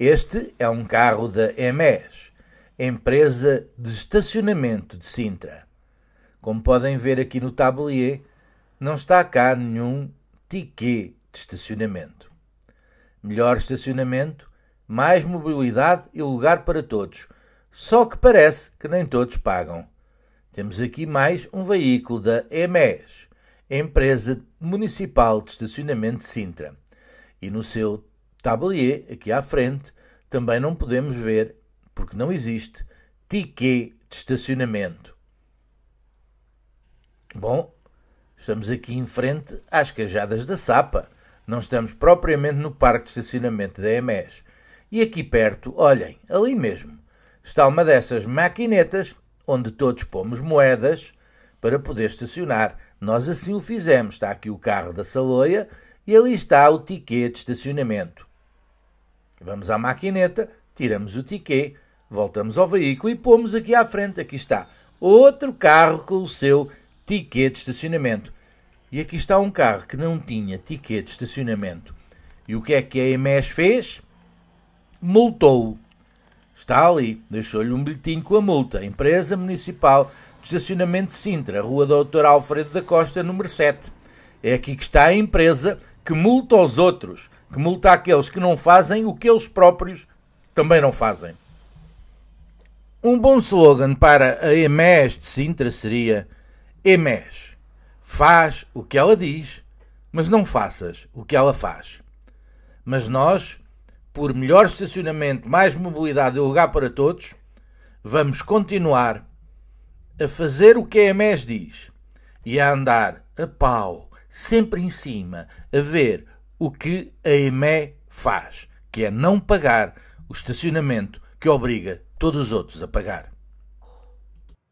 Este é um carro da EMES, empresa de estacionamento de Sintra. Como podem ver aqui no tablier, não está cá nenhum ticket de estacionamento. Melhor estacionamento, mais mobilidade e lugar para todos, só que parece que nem todos pagam. Temos aqui mais um veículo da EMES, Empresa Municipal de Estacionamento de Sintra, e no seu Tablier, aqui à frente, também não podemos ver, porque não existe, ticket de estacionamento. Bom, estamos aqui em frente às Cajadas da Sapa. Não estamos propriamente no parque de estacionamento da EMES. E aqui perto, olhem, ali mesmo, está uma dessas maquinetas onde todos pomos moedas para poder estacionar. Nós assim o fizemos. Está aqui o carro da Saloia e ali está o ticket de estacionamento. Vamos à maquineta, tiramos o ticket, voltamos ao veículo e pomos aqui à frente. Aqui está outro carro com o seu ticket de estacionamento. E aqui está um carro que não tinha ticket de estacionamento. E o que é que a EMES fez? Multou-o. Está ali, deixou-lhe um bilhetinho com a multa. Empresa Municipal de Estacionamento de Sintra, Rua Doutor Alfredo da Costa, número 7. É aqui que está a empresa que multa os outros que multa aqueles que não fazem o que eles próprios também não fazem. Um bom slogan para a EMES de Sintra seria: EMES, faz o que ela diz, mas não faças o que ela faz. Mas nós, por melhor estacionamento, mais mobilidade e lugar para todos, vamos continuar a fazer o que a EMES diz e a andar a pau, sempre em cima, a ver o que a EME faz, que é não pagar o estacionamento que obriga todos os outros a pagar.